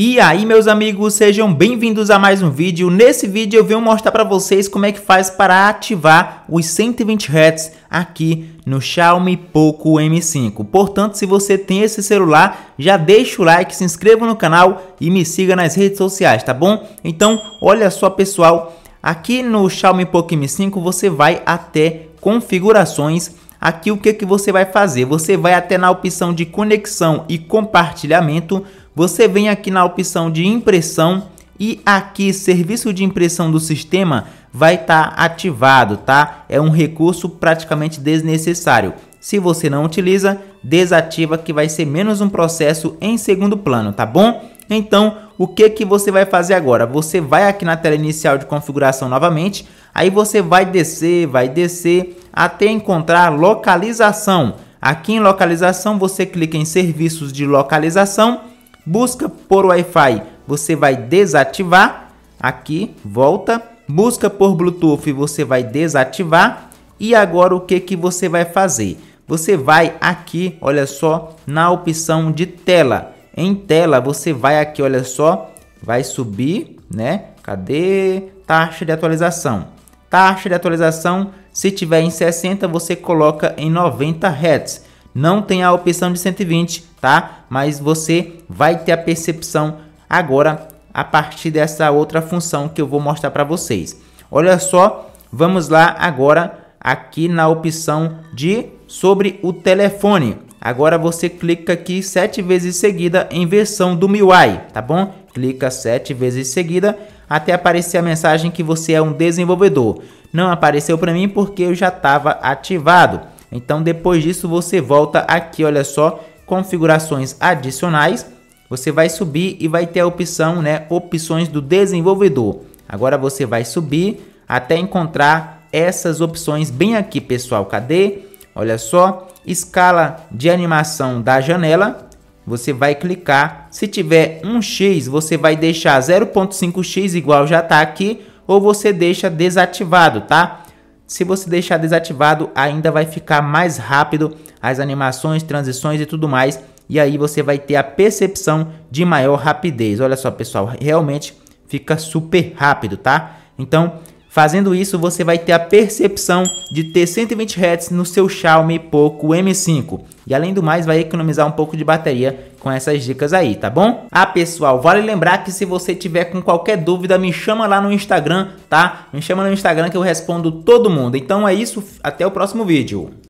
E aí meus amigos, sejam bem-vindos a mais um vídeo. Nesse vídeo eu venho mostrar para vocês como é que faz para ativar os 120 Hz aqui no Xiaomi Poco M5. Portanto, se você tem esse celular, já deixa o like, se inscreva no canal e me siga nas redes sociais, tá bom? Então, olha só pessoal, aqui no Xiaomi Poco M5 você vai até configurações aqui o que, que você vai fazer? Você vai até na opção de conexão e compartilhamento, você vem aqui na opção de impressão e aqui serviço de impressão do sistema vai estar tá ativado, tá? É um recurso praticamente desnecessário. Se você não utiliza, desativa que vai ser menos um processo em segundo plano, tá bom? Então, o que que você vai fazer agora? Você vai aqui na tela inicial de configuração novamente, aí você vai descer, vai descer até encontrar localização. Aqui em localização, você clica em serviços de localização busca por Wi-Fi, você vai desativar. Aqui, volta. Busca por Bluetooth, você vai desativar. E agora o que, que você vai fazer? Você vai aqui, olha só, na opção de tela. Em tela, você vai aqui, olha só, vai subir, né? Cadê? Taxa de atualização. Taxa de atualização, se tiver em 60, você coloca em 90 Hz. Não tem a opção de 120, tá? Mas você vai ter a percepção agora a partir dessa outra função que eu vou mostrar para vocês. Olha só, vamos lá agora aqui na opção de sobre o telefone. Agora você clica aqui sete vezes seguida em versão do MIUI, tá bom? Clica sete vezes seguida até aparecer a mensagem que você é um desenvolvedor. Não apareceu para mim porque eu já estava ativado. Então depois disso você volta aqui, olha só, configurações adicionais. Você vai subir e vai ter a opção, né, opções do desenvolvedor. Agora você vai subir até encontrar essas opções bem aqui, pessoal. Cadê? Olha só, escala de animação da janela. Você vai clicar. Se tiver um X, você vai deixar 0.5x igual já está aqui ou você deixa desativado, tá? Se você deixar desativado, ainda vai ficar mais rápido as animações, transições e tudo mais. E aí você vai ter a percepção de maior rapidez. Olha só, pessoal, realmente fica super rápido, tá? Então, Fazendo isso, você vai ter a percepção de ter 120 Hz no seu Xiaomi Poco M5. E além do mais, vai economizar um pouco de bateria com essas dicas aí, tá bom? Ah, pessoal, vale lembrar que se você tiver com qualquer dúvida, me chama lá no Instagram, tá? Me chama no Instagram que eu respondo todo mundo. Então é isso, até o próximo vídeo.